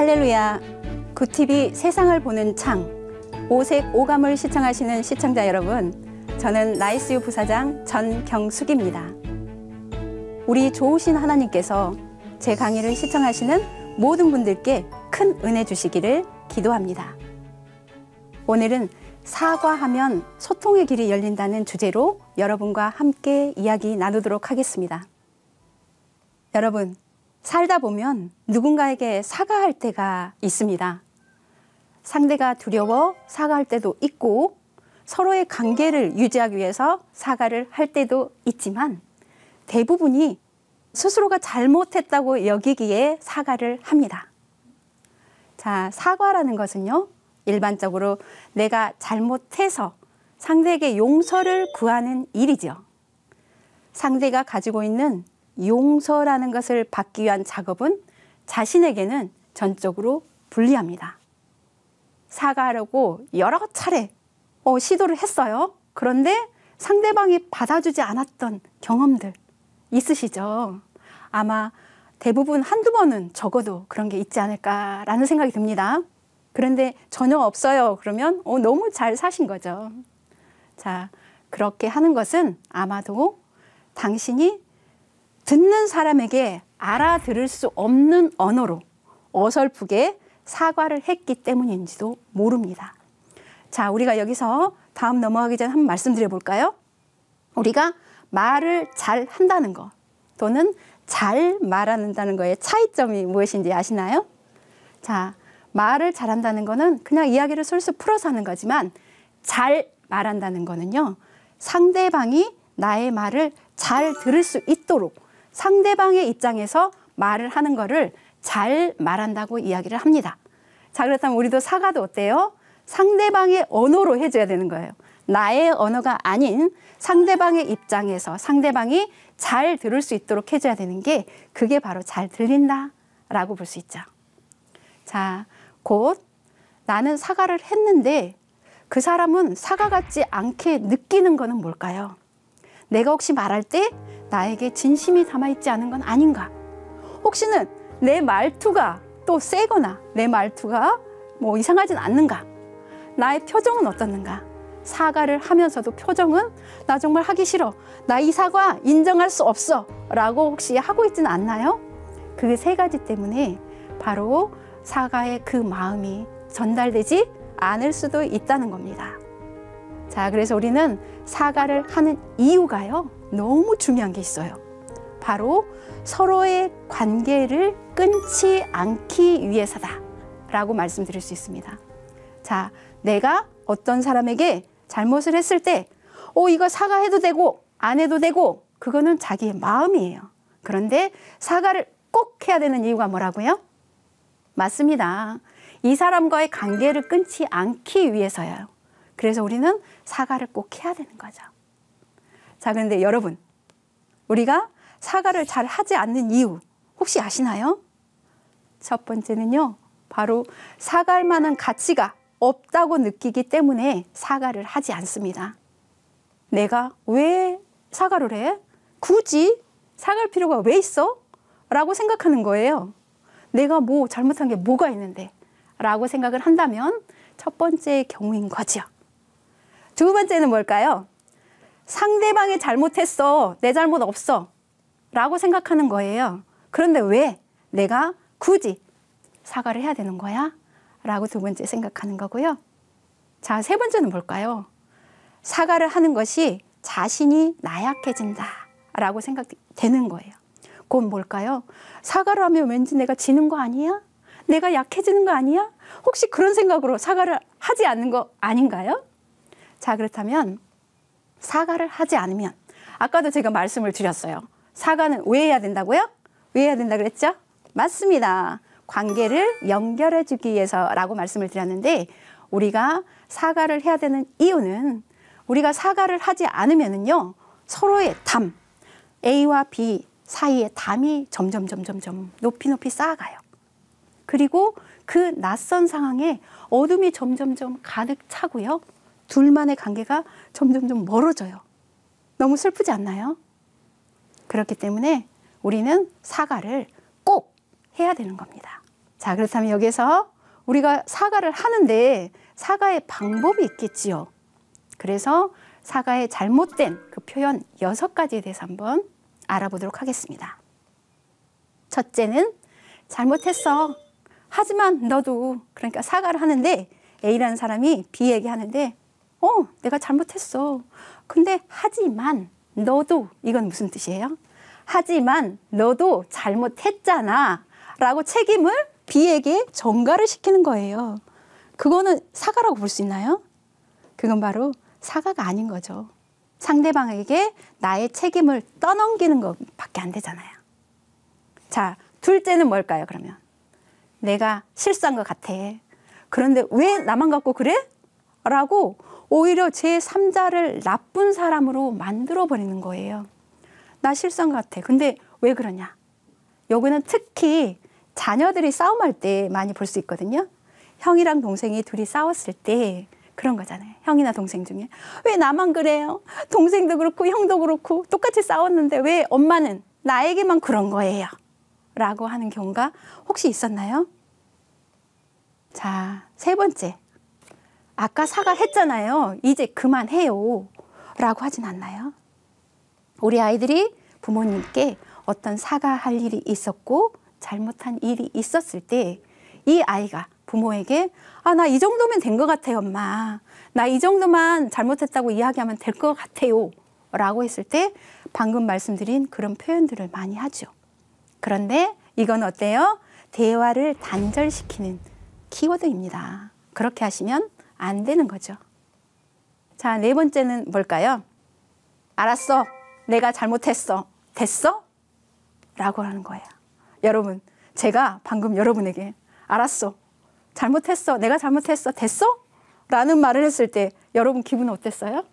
할렐루야. 구티비 그 세상을 보는 창. 오색 오감을 시청하시는 시청자 여러분. 저는 라이스유 부사장 전경숙입니다. 우리 좋으신 하나님께서 제 강의를 시청하시는 모든 분들께 큰 은혜 주시기를 기도합니다. 오늘은 사과하면 소통의 길이 열린다는 주제로 여러분과 함께 이야기 나누도록 하겠습니다. 여러분, 살다 보면 누군가에게 사과할 때가 있습니다. 상대가 두려워 사과할 때도 있고 서로의 관계를 유지하기 위해서 사과를 할 때도 있지만 대부분이 스스로가 잘못했다고 여기기에 사과를 합니다. 자, 사과라는 것은요, 일반적으로 내가 잘못해서 상대에게 용서를 구하는 일이죠. 상대가 가지고 있는 용서라는 것을 받기 위한 작업은 자신에게는 전적으로 불리합니다. 사과하려고 여러 차례 어, 시도를 했어요. 그런데 상대방이 받아주지 않았던 경험들 있으시죠? 아마 대부분 한두 번은 적어도 그런 게 있지 않을까라는 생각이 듭니다. 그런데 전혀 없어요. 그러면 어, 너무 잘 사신 거죠. 자, 그렇게 하는 것은 아마도 당신이 듣는 사람에게 알아들을 수 없는 언어로 어설프게 사과를 했기 때문인지도 모릅니다. 자, 우리가 여기서 다음 넘어가기 전에 한 번 말씀드려 볼까요? 우리가 말을 잘 한다는 것 또는 잘 말한다는 것의 차이점이 무엇인지 아시나요? 자, 말을 잘한다는 것은 그냥 이야기를 솔솔 풀어서 하는 거지만 잘 말한다는 것은요 상대방이 나의 말을 잘 들을 수 있도록 상대방의 입장에서 말을 하는 거를 잘 말한다고 이야기를 합니다. 자, 그렇다면 우리도 사과도 어때요? 상대방의 언어로 해줘야 되는 거예요. 나의 언어가 아닌 상대방의 입장에서 상대방이 잘 들을 수 있도록 해줘야 되는 게 그게 바로 잘 들린다라고 볼 수 있죠. 자, 곧 나는 사과를 했는데 그 사람은 사과 같지 않게 느끼는 거는 뭘까요? 내가 혹시 말할 때 나에게 진심이 담아있지 않은 건 아닌가? 혹시는 내 말투가 또 세거나 내 말투가 뭐 이상하진 않는가? 나의 표정은 어떻는가? 사과를 하면서도 표정은 나 정말 하기 싫어. 나 이 사과 인정할 수 없어. 라고 혹시 하고 있지 않나요? 그 세 가지 때문에 바로 사과의 그 마음이 전달되지 않을 수도 있다는 겁니다. 자, 그래서 우리는 사과를 하는 이유가요. 너무 중요한 게 있어요. 바로 서로의 관계를 끊지 않기 위해서다. 라고 말씀드릴 수 있습니다. 자, 내가 어떤 사람에게 잘못을 했을 때, 오, 어, 이거 사과해도 되고, 안 해도 되고, 그거는 자기의 마음이에요. 그런데 사과를 꼭 해야 되는 이유가 뭐라고요? 맞습니다. 이 사람과의 관계를 끊지 않기 위해서요. 그래서 우리는 사과를 꼭 해야 되는 거죠. 자, 그런데 여러분, 우리가 사과를 잘 하지 않는 이유 혹시 아시나요? 첫 번째는요, 바로 사과할 만한 가치가 없다고 느끼기 때문에 사과를 하지 않습니다. 내가 왜 사과를 해? 굳이 사과할 필요가 왜 있어? 라고 생각하는 거예요. 내가 뭐 잘못한 게 뭐가 있는데? 라고 생각을 한다면 첫 번째 경우인 거죠. 두 번째는 뭘까요? 상대방이 잘못했어. 내 잘못 없어. 라고 생각하는 거예요. 그런데 왜 내가 굳이 사과를 해야 되는 거야? 라고 두 번째 생각하는 거고요. 자, 세 번째는 뭘까요? 사과를 하는 것이 자신이 나약해진다. 라고 생각되는 거예요. 그건 뭘까요? 사과를 하면 왠지 내가 지는 거 아니야? 내가 약해지는 거 아니야? 혹시 그런 생각으로 사과를 하지 않는 거 아닌가요? 자, 그렇다면 사과를 하지 않으면 아까도 제가 말씀을 드렸어요. 사과는 왜 해야 된다고요? 왜 해야 된다 그랬죠? 맞습니다. 관계를 연결해 주기 위해서라고 말씀을 드렸는데 우리가 사과를 해야 되는 이유는 우리가 사과를 하지 않으면은요. 서로의 담 A와 B 사이의 담이 점점 점점 점 높이 높이 쌓아가요. 그리고 그 낯선 상황에 어둠이 점점점 가득 차고요. 둘만의 관계가 점점 좀 멀어져요. 너무 슬프지 않나요? 그렇기 때문에 우리는 사과를 꼭 해야 되는 겁니다. 자, 그렇다면 여기서 우리가 사과를 하는데 사과의 방법이 있겠지요. 그래서 사과의 잘못된 그 표현 여섯 가지에 대해서 한번 알아보도록 하겠습니다. 첫째는 잘못했어. 하지만 너도 그러니까 사과를 하는데 A라는 사람이 B에게 하는데 어, 내가 잘못했어. 근데 하지만 너도 이건 무슨 뜻이에요? 하지만 너도 잘못했잖아. 라고 책임을 B에게 전가를 시키는 거예요. 그거는 사과라고 볼 수 있나요? 그건 바로 사과가 아닌 거죠. 상대방에게 나의 책임을 떠넘기는 것밖에 안 되잖아요. 자, 둘째는 뭘까요, 그러면? 내가 실수한 것 같아. 그런데 왜 나만 갖고 그래? 라고 오히려 제3자를 나쁜 사람으로 만들어버리는 거예요. 나 실성 같아. 근데 왜 그러냐? 여기는 특히 자녀들이 싸움할 때 많이 볼 수 있거든요. 형이랑 동생이 둘이 싸웠을 때 그런 거잖아요. 형이나 동생 중에. 왜 나만 그래요? 동생도 그렇고 형도 그렇고 똑같이 싸웠는데 왜 엄마는 나에게만 그런 거예요? 라고 하는 경우가 혹시 있었나요? 자, 세 번째. 아까 사과했잖아요. 이제 그만해요. 라고 하진 않나요? 우리 아이들이 부모님께 어떤 사과할 일이 있었고 잘못한 일이 있었을 때 이 아이가 부모에게 아, 나 이 정도면 된 것 같아요, 엄마. 나 이 정도만 잘못했다고 이야기하면 될 것 같아요. 라고 했을 때 방금 말씀드린 그런 표현들을 많이 하죠. 그런데 이건 어때요? 대화를 단절시키는 키워드입니다. 그렇게 하시면 안 되는 거죠. 자, 네 번째는 뭘까요? 알았어. 내가 잘못했어. 됐어? 라고 하는 거예요. 여러분, 제가 방금 여러분에게 알았어. 잘못했어. 내가 잘못했어. 됐어? 라는 말을 했을 때 여러분 기분은 어땠어요?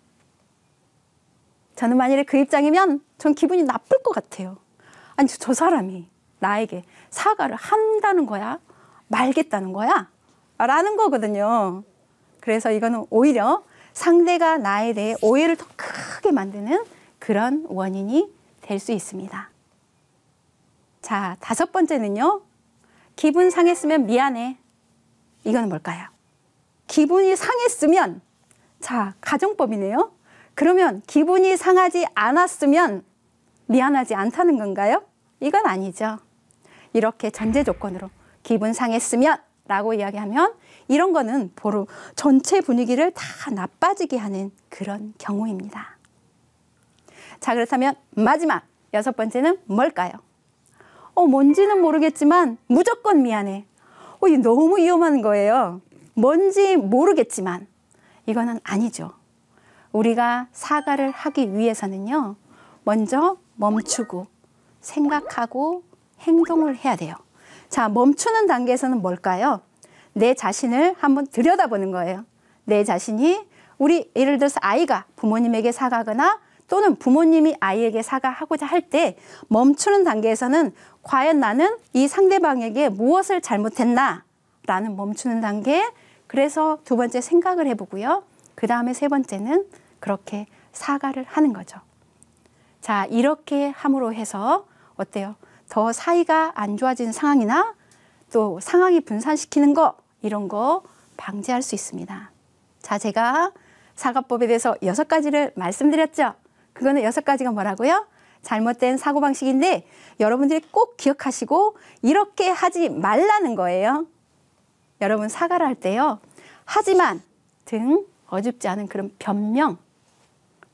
저는 만일에 그 입장이면 전 기분이 나쁠 것 같아요. 아니, 저 사람이 나에게 사과를 한다는 거야? 말겠다는 거야? 라는 거거든요. 그래서 이거는 오히려 상대가 나에 대해 오해를 더 크게 만드는 그런 원인이 될 수 있습니다. 자, 다섯 번째는요. 기분 상했으면 미안해. 이거 뭘까요? 기분이 상했으면 자, 가정법이네요. 그러면 기분이 상하지 않았으면 미안하지 않다는 건가요? 이건 아니죠. 이렇게 전제 조건으로 기분 상했으면 라고 이야기하면 이런 거는 보로 전체 분위기를 다 나빠지게 하는 그런 경우입니다. 자, 그렇다면 마지막 여섯 번째는 뭘까요? 어, 뭔지는 모르겠지만 무조건 미안해. 어, 이 너무 위험한 거예요. 뭔지 모르겠지만 이거는 아니죠. 우리가 사과를 하기 위해서는요. 먼저 멈추고 생각하고 행동을 해야 돼요. 자, 멈추는 단계에서는 뭘까요? 내 자신을 한번 들여다보는 거예요. 내 자신이 우리 예를 들어서 아이가 부모님에게 사과하거나 또는 부모님이 아이에게 사과하고자 할 때 멈추는 단계에서는 과연 나는 이 상대방에게 무엇을 잘못했나? 라는 멈추는 단계. 그래서 두 번째 생각을 해보고요. 그 다음에 세 번째는 그렇게 사과를 하는 거죠. 자, 이렇게 함으로 해서 어때요? 더 사이가 안 좋아지는 상황이나 또 상황이 분산시키는 거 이런 거 방지할 수 있습니다. 자, 제가 사과법에 대해서 여섯 가지를 말씀드렸죠. 그거는 여섯 가지가 뭐라고요? 잘못된 사고방식인데 여러분들이 꼭 기억하시고 이렇게 하지 말라는 거예요. 여러분 사과를 할 때요. 하지만 등 어줍지 않은 그런 변명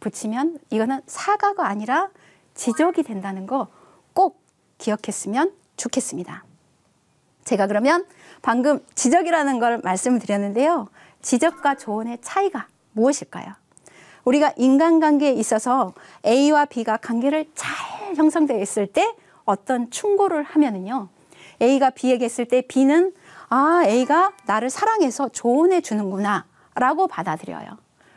붙이면 이거는 사과가 아니라 지적이 된다는 거 꼭 기억했으면 좋겠습니다. 제가 그러면 방금 지적이라는 걸 말씀을 드렸는데요. 지적과 조언의 차이가 무엇일까요? 우리가 인간관계에 있어서 A와 B가 관계를 잘 형성되어 있을 때 어떤 충고를 하면은요. A가 B에게 했을 때 B는 아, A가 나를 사랑해서 조언해 주는구나 라고 받아들여요.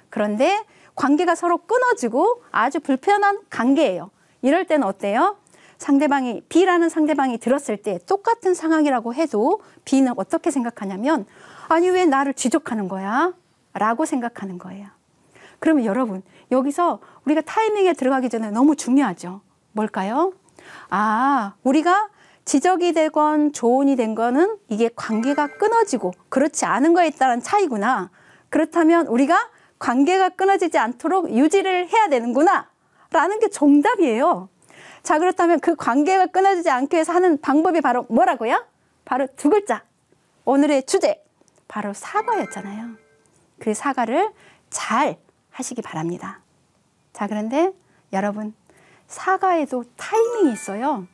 그런데 관계가 서로 끊어지고 아주 불편한 관계예요. 이럴 때는 어때요? 상대방이 B라는 상대방이 들었을 때 똑같은 상황이라고 해도 B는 어떻게 생각하냐면 아니 왜 나를 지적하는 거야? 라고 생각하는 거예요. 그러면 여러분 여기서 우리가 타이밍에 들어가기 전에 너무 중요하죠. 뭘까요? 아, 우리가 지적이 되건 조언이 된 거는 이게 관계가 끊어지고 그렇지 않은 거에 따른 차이구나. 그렇다면 우리가 관계가 끊어지지 않도록 유지를 해야 되는구나. 라는 게 정답이에요. 자 그렇다면 그 관계가 끊어지지 않기 위해서 하는 방법이 바로 뭐라고요? 바로 두 글자. 오늘의 주제 바로 사과였잖아요. 그 사과를 잘 하시기 바랍니다. 자 그런데 여러분 사과에도 타이밍이 있어요.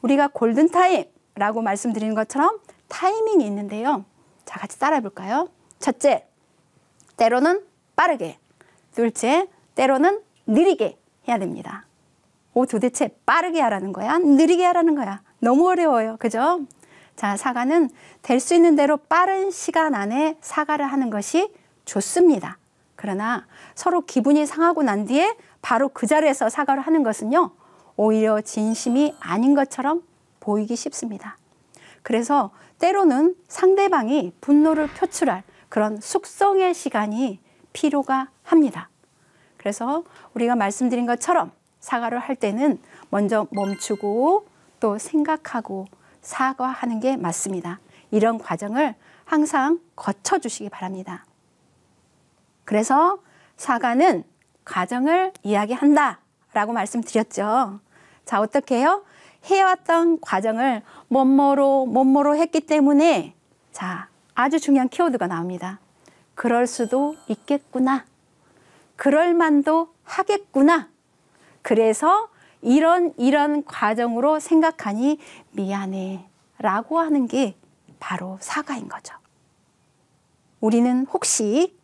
우리가 골든 타임이라고 말씀드리는 것처럼 타이밍이 있는데요. 자 같이 따라해 볼까요? 첫째, 때로는 빠르게, 둘째, 때로는 느리게 해야 됩니다. 오, 도대체 빠르게 하라는 거야? 느리게 하라는 거야? 너무 어려워요. 그죠? 자, 사과는 될 수 있는 대로 빠른 시간 안에 사과를 하는 것이 좋습니다. 그러나 서로 기분이 상하고 난 뒤에 바로 그 자리에서 사과를 하는 것은요, 오히려 진심이 아닌 것처럼 보이기 쉽습니다. 그래서 때로는 상대방이 분노를 표출할 그런 숙성의 시간이 필요가 합니다. 그래서 우리가 말씀드린 것처럼 사과를 할 때는 먼저 멈추고 또 생각하고 사과하는 게 맞습니다. 이런 과정을 항상 거쳐주시기 바랍니다. 그래서 사과는 과정을 이야기한다 라고 말씀드렸죠. 자, 어떻게 해요? 해왔던 과정을 뭐뭐로, 뭐뭐로 했기 때문에 자, 아주 중요한 키워드가 나옵니다. 그럴 수도 있겠구나. 그럴 만도 하겠구나. 그래서 이런 이런 과정으로 생각하니 미안해 라고 하는 게 바로 사과인 거죠. 우리는 혹시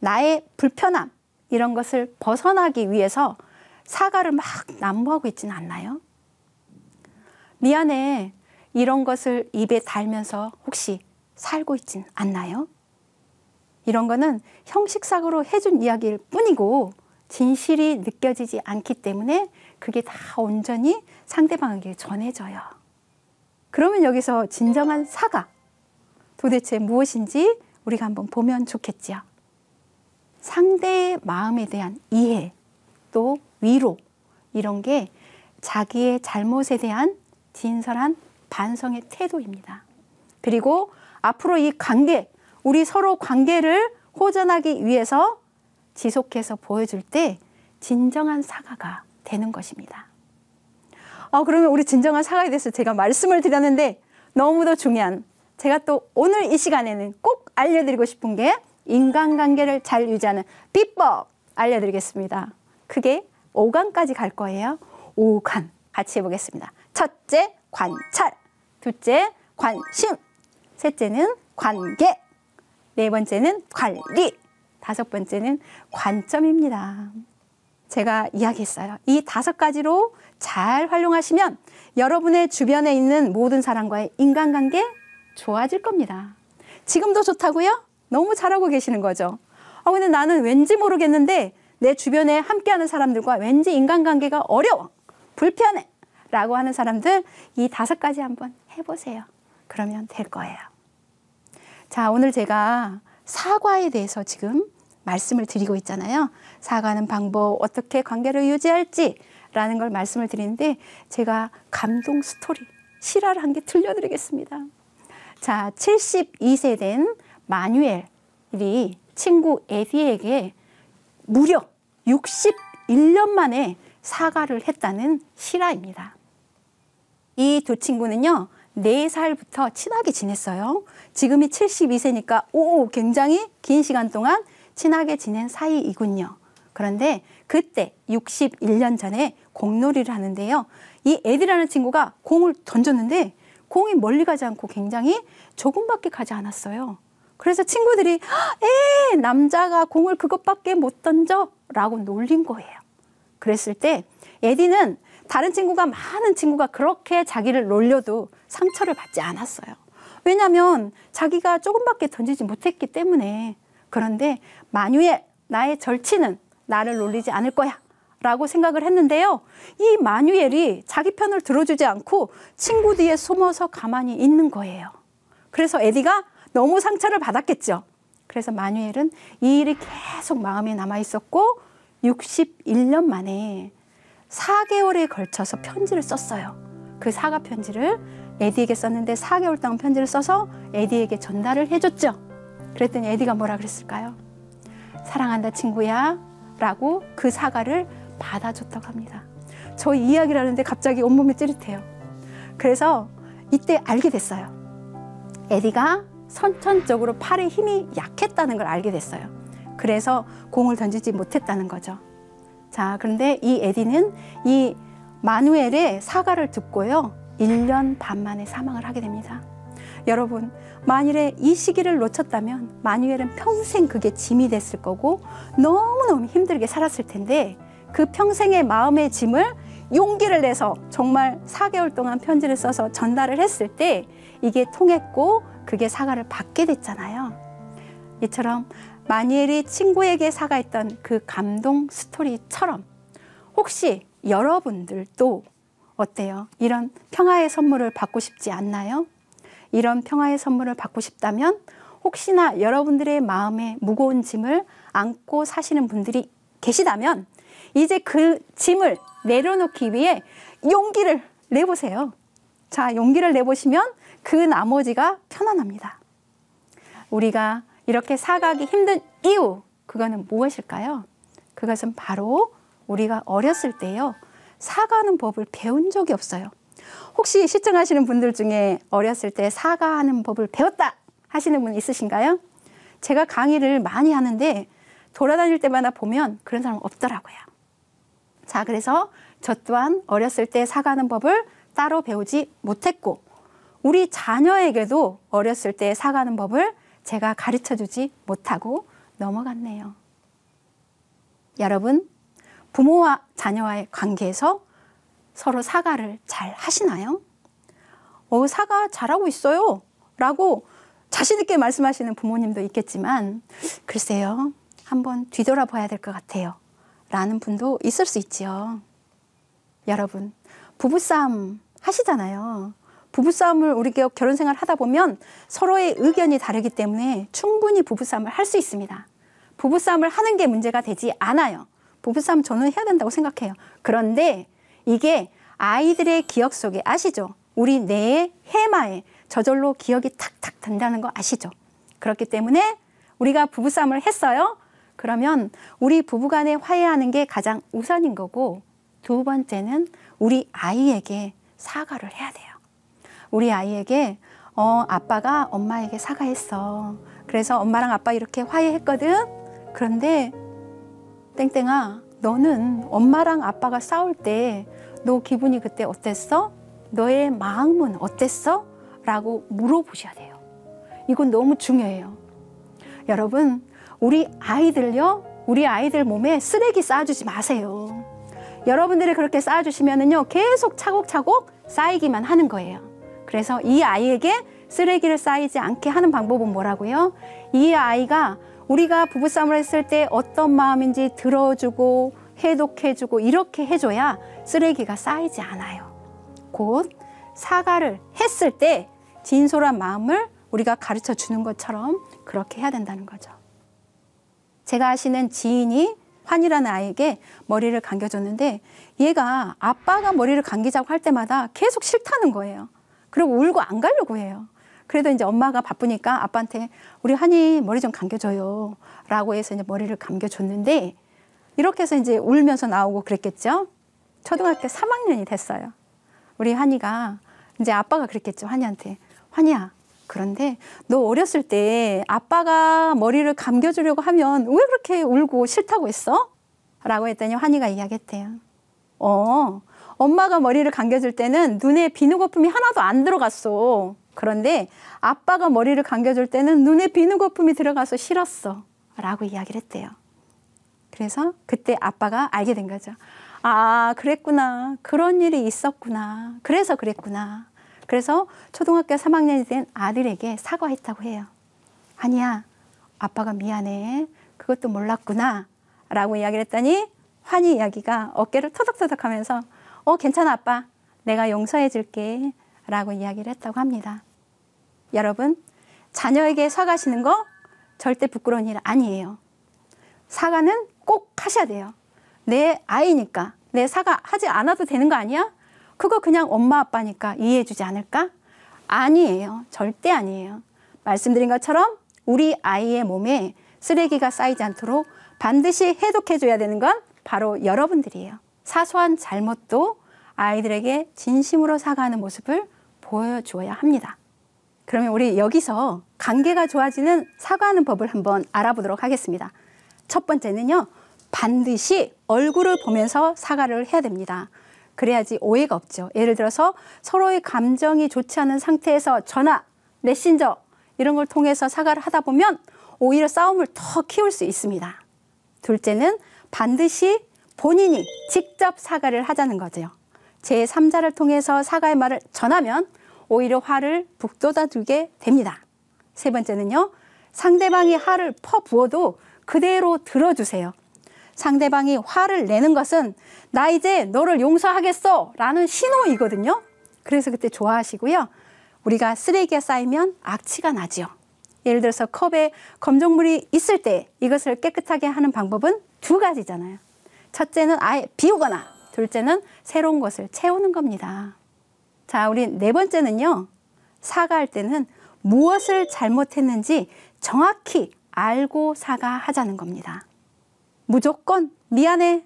나의 불편함 이런 것을 벗어나기 위해서 사과를 막 난무하고 있지는 않나요? 미안해 이런 것을 입에 달면서 혹시 살고 있진 않나요? 이런 거는 형식상으로 해준 이야기일 뿐이고 진실이 느껴지지 않기 때문에 그게 다 온전히 상대방에게 전해져요. 그러면 여기서 진정한 사가 도대체 무엇인지 우리가 한번 보면 좋겠지요. 상대의 마음에 대한 이해, 또 위로, 이런 게 자기의 잘못에 대한 진솔한 반성의 태도입니다. 그리고 앞으로 이 관계, 우리 서로 관계를 호전하기 위해서 지속해서 보여줄 때 진정한 사과가 되는 것입니다. 아, 그러면 우리 진정한 사과에 대해서 제가 말씀을 드렸는데 너무도 중요한 제가 또 오늘 이 시간에는 꼭 알려드리고 싶은 게 인간관계를 잘 유지하는 비법 알려드리겠습니다. 그게 5관까지 갈 거예요. 5관 같이 해보겠습니다. 첫째, 관찰. 둘째, 관심. 셋째는 관계. 네 번째는 관리. 다섯 번째는 관점입니다. 제가 이야기했어요. 이 다섯 가지로 잘 활용하시면 여러분의 주변에 있는 모든 사람과의 인간관계 좋아질 겁니다. 지금도 좋다고요? 너무 잘하고 계시는 거죠. 아, 근데 나는 왠지 모르겠는데 내 주변에 함께하는 사람들과 왠지 인간관계가 어려워. 불편해. 라고 하는 사람들 이 다섯 가지 한번 해보세요. 그러면 될 거예요. 자, 오늘 제가 사과에 대해서 지금 말씀을 드리고 있잖아요. 사과하는 방법, 어떻게 관계를 유지할지라는 걸 말씀을 드리는데 제가 감동 스토리, 실화를 한개 들려드리겠습니다. 자, 72세 된 마뉴엘이 친구 에디에게 무려 61년 만에 사과를 했다는 실화입니다. 이 두 친구는요, 네살부터 친하게 지냈어요. 지금이 72세니까 오 굉장히 긴 시간 동안 친하게 지낸 사이이군요. 그런데 그때 61년 전에 공놀이를 하는데요. 이 에디라는 친구가 공을 던졌는데 공이 멀리 가지 않고 굉장히 조금밖에 가지 않았어요. 그래서 친구들이 아, 에 남자가 공을 그것밖에 못 던져 라고 놀린 거예요. 그랬을 때 에디는 다른 친구가 많은 친구가 그렇게 자기를 놀려도 상처를 받지 않았어요. 왜냐하면 자기가 조금밖에 던지지 못했기 때문에 그런데 마뉴엘 나의 절친은 나를 놀리지 않을 거야 라고 생각을 했는데요. 이 마뉴엘이 자기 편을 들어주지 않고 친구 뒤에 숨어서 가만히 있는 거예요. 그래서 에디가 너무 상처를 받았겠죠. 그래서 마뉴엘은 이 일이 계속 마음에 남아 있었고 61년 만에 4개월에 걸쳐서 편지를 썼어요. 그 사과 편지를 에디에게 썼는데 4개월 동안 편지를 써서 에디에게 전달을 해줬죠. 그랬더니 에디가 뭐라 그랬을까요? 사랑한다 친구야 라고 그 사과를 받아줬다고 합니다. 저 이야기를 하는데 갑자기 온몸이 찌릿해요. 그래서 이때 알게 됐어요. 에디가 선천적으로 팔의 힘이 약했다는 걸 알게 됐어요. 그래서 공을 던지지 못했다는 거죠. 자, 그런데 이 에디는 이 마누엘의 사과를 듣고요. 1년 반 만에 사망을 하게 됩니다. 여러분, 만일에 이 시기를 놓쳤다면 마누엘은 평생 그게 짐이 됐을 거고 너무너무 힘들게 살았을 텐데 그 평생의 마음의 짐을 용기를 내서 정말 4개월 동안 편지를 써서 전달을 했을 때 이게 통했고 그게 사과를 받게 됐잖아요. 이처럼 마니엘이 친구에게 사과했던 그 감동 스토리처럼 혹시 여러분들도 어때요? 이런 평화의 선물을 받고 싶지 않나요? 이런 평화의 선물을 받고 싶다면 혹시나 여러분들의 마음에 무거운 짐을 안고 사시는 분들이 계시다면 이제 그 짐을 내려놓기 위해 용기를 내보세요. 자, 용기를 내보시면 그 나머지가 편안합니다. 우리가 이렇게 사가기 힘든 이유, 그거는 무엇일까요? 그것은 바로 우리가 어렸을 때요. 사가는 법을 배운 적이 없어요. 혹시 시청하시는 분들 중에 어렸을 때사가하는 법을 배웠다 하시는 분 있으신가요? 제가 강의를 많이 하는데 돌아다닐 때마다 보면 그런 사람 없더라고요. 자, 그래서 저 또한 어렸을 때사가는 법을 따로 배우지 못했고, 우리 자녀에게도 어렸을 때사가는 법을 제가 가르쳐 주지 못하고 넘어갔네요. 여러분, 부모와 자녀와의 관계에서 서로 사과를 잘 하시나요? 어, 사과 잘하고 있어요. 라고 자신있게 말씀하시는 부모님도 있겠지만, 글쎄요, 한번 뒤돌아 봐야 될 것 같아요. 라는 분도 있을 수 있지요. 여러분, 부부싸움 하시잖아요. 부부싸움을 우리 기 결혼 생활 하다 보면 서로의 의견이 다르기 때문에 충분히 부부싸움을 할 수 있습니다. 부부싸움을 하는 게 문제가 되지 않아요. 부부싸움 저는 해야 된다고 생각해요. 그런데 이게 아이들의 기억 속에 아시죠? 우리 뇌의 해마에 저절로 기억이 탁탁 든다는 거 아시죠? 그렇기 때문에 우리가 부부싸움을 했어요. 그러면 우리 부부간에 화해하는 게 가장 우선인 거고 두 번째는 우리 아이에게 사과를 해야 돼요. 우리 아이에게 어, 아빠가 엄마에게 사과했어. 그래서 엄마랑 아빠 이렇게 화해했거든. 그런데 땡땡아, 너는 엄마랑 아빠가 싸울 때 너 기분이 그때 어땠어? 너의 마음은 어땠어? 라고 물어보셔야 돼요. 이건 너무 중요해요. 여러분, 우리 아이들요, 우리 아이들 몸에 쓰레기 쌓아주지 마세요. 여러분들이 그렇게 쌓아주시면 계속 차곡차곡 쌓이기만 하는 거예요. 그래서 이 아이에게 쓰레기를 쌓이지 않게 하는 방법은 뭐라고요? 이 아이가 우리가 부부싸움을 했을 때 어떤 마음인지 들어주고 해독해주고 이렇게 해줘야 쓰레기가 쌓이지 않아요. 곧 사과를 했을 때 진솔한 마음을 우리가 가르쳐 주는 것처럼 그렇게 해야 된다는 거죠. 제가 아시는 지인이 환이라는 아이에게 머리를 감겨줬는데 얘가 아빠가 머리를 감기자고 할 때마다 계속 싫다는 거예요. 그리고 울고 안 가려고 해요. 그래도 이제 엄마가 바쁘니까 아빠한테 우리 한이 머리 좀 감겨줘요. 라고 해서 이제 머리를 감겨줬는데 이렇게 해서 이제 울면서 나오고 그랬겠죠. 초등학교 3학년이 됐어요. 우리 한이가 이제 아빠가 그랬겠죠. 한이한테. 한이야 그런데 너 어렸을 때 아빠가 머리를 감겨주려고 하면 왜 그렇게 울고 싫다고 했어? 라고 했더니 환이가 이야기했대요. 어, 엄마가 머리를 감겨줄 때는 눈에 비누 거품이 하나도 안 들어갔어. 그런데 아빠가 머리를 감겨줄 때는 눈에 비누 거품이 들어가서 싫었어. 라고 이야기를 했대요. 그래서 그때 아빠가 알게 된 거죠. 아, 그랬구나. 그런 일이 있었구나. 그래서 그랬구나. 그래서 초등학교 3학년이 된 아들에게 사과했다고 해요. 아니야. 아빠가 미안해. 그것도 몰랐구나. 라고 이야기를 했더니 환희 이야기가 어깨를 터덕터덕 하면서 어, 괜찮아, 아빠. 내가 용서해 줄게. 라고 이야기를 했다고 합니다. 여러분, 자녀에게 사과하시는 거 절대 부끄러운 일 아니에요. 사과는 꼭 하셔야 돼요. 내 아이니까. 내 사과 하지 않아도 되는 거 아니야? 그거 그냥 엄마 아빠니까 이해해 주지 않을까? 아니에요. 절대 아니에요. 말씀드린 것처럼 우리 아이의 몸에 쓰레기가 쌓이지 않도록 반드시 해독해 줘야 되는 건 바로 여러분들이에요. 사소한 잘못도 아이들에게 진심으로 사과하는 모습을 보여주어야 합니다. 그러면 우리 여기서 관계가 좋아지는 사과하는 법을 한번 알아보도록 하겠습니다. 첫 번째는요, 반드시 얼굴을 보면서 사과를 해야 됩니다. 그래야지 오해가 없죠. 예를 들어서 서로의 감정이 좋지 않은 상태에서 전화, 메신저 이런 걸 통해서 사과를 하다 보면 오히려 싸움을 더 키울 수 있습니다. 둘째는 반드시 본인이 직접 사과를 하자는 거죠. 제3자를 통해서 사과의 말을 전하면 오히려 화를 북돋아 두게 됩니다. 세 번째는요. 상대방이 화를 퍼부어도 그대로 들어주세요. 상대방이 화를 내는 것은 나 이제 너를 용서하겠어 라는 신호이거든요. 그래서 그때 좋아하시고요. 우리가 쓰레기가 쌓이면 악취가 나지요. 예를 들어서 컵에 검정물이 있을 때 이것을 깨끗하게 하는 방법은 두 가지잖아요. 첫째는 아예 비우거나 둘째는 새로운 것을 채우는 겁니다. 자, 우리 네 번째는요. 사과할 때는 무엇을 잘못했는지 정확히 알고 사과하자는 겁니다. 무조건 미안해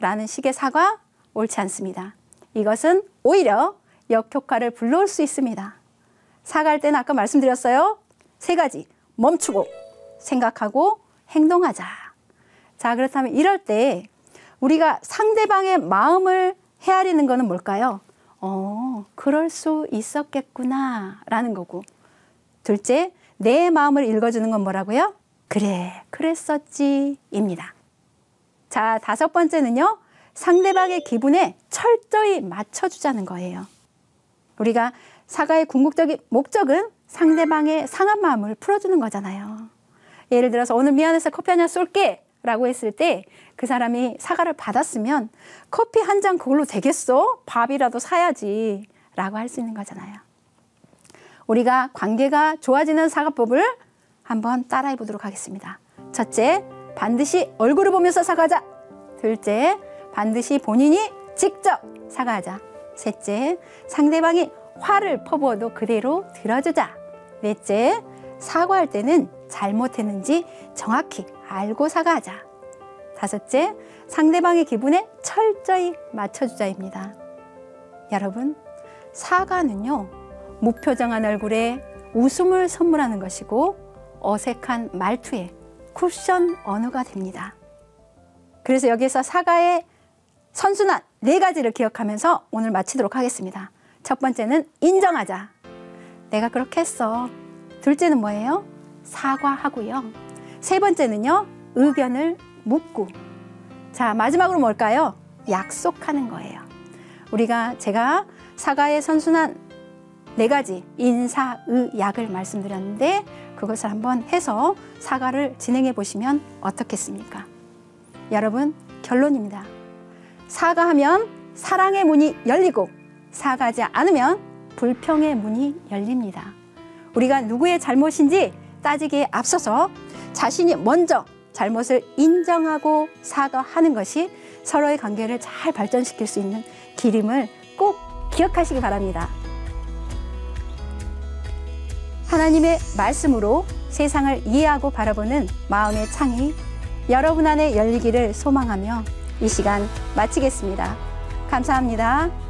라는 식의 사과 옳지 않습니다. 이것은 오히려 역효과를 불러올 수 있습니다. 사과할 때는 아까 말씀드렸어요. 세 가지. 멈추고, 생각하고, 행동하자. 자, 그렇다면 이럴 때 우리가 상대방의 마음을 헤아리는 것은 뭘까요? 어, 그럴 수 있었겠구나. 라는 거고. 둘째, 내 마음을 읽어주는 건 뭐라고요? 그래, 그랬었지. 입니다. 자, 다섯 번째는요. 상대방의 기분에 철저히 맞춰주자는 거예요. 우리가 사과의 궁극적인 목적은 상대방의 상한 마음을 풀어주는 거잖아요. 예를 들어서 오늘 미안해서 커피 한잔 쏠게 라고 했을 때 그 사람이 사과를 받았으면 커피 한 잔 그걸로 되겠어? 밥이라도 사야지. 라고 할 수 있는 거잖아요. 우리가 관계가 좋아지는 사과법을 한번 따라해 보도록 하겠습니다. 첫째, 반드시 얼굴을 보면서 사과하자. 둘째, 반드시 본인이 직접 사과하자. 셋째, 상대방이 화를 퍼부어도 그대로 들어주자. 넷째, 사과할 때는 잘못했는지 정확히 알고 사과하자. 다섯째, 상대방의 기분에 철저히 맞춰주자입니다. 여러분, 사과는요, 무표정한 얼굴에 웃음을 선물하는 것이고 어색한 말투에 쿠션 언어가 됩니다. 그래서 여기에서 사과의 선순환 네 가지를 기억하면서 오늘 마치도록 하겠습니다. 첫 번째는 인정하자. 내가 그렇게 했어. 둘째는 뭐예요? 사과하고요. 세 번째는요, 의견을 묻고. 자, 마지막으로 뭘까요? 약속하는 거예요. 우리가 제가 사과의 선순환 네 가지 인사, 의, 약을 말씀드렸는데 그것을 한번 해서 사과를 진행해 보시면 어떻겠습니까? 여러분, 결론입니다. 사과하면 사랑의 문이 열리고 사과하지 않으면 불평의 문이 열립니다. 우리가 누구의 잘못인지 따지기에 앞서서 자신이 먼저 잘못을 인정하고 사과하는 것이 서로의 관계를 잘 발전시킬 수 있는 기림을 꼭 기억하시기 바랍니다. 하나님의 말씀으로 세상을 이해하고 바라보는 마음의 창이 여러분 안에 열리기를 소망하며 이 시간 마치겠습니다. 감사합니다.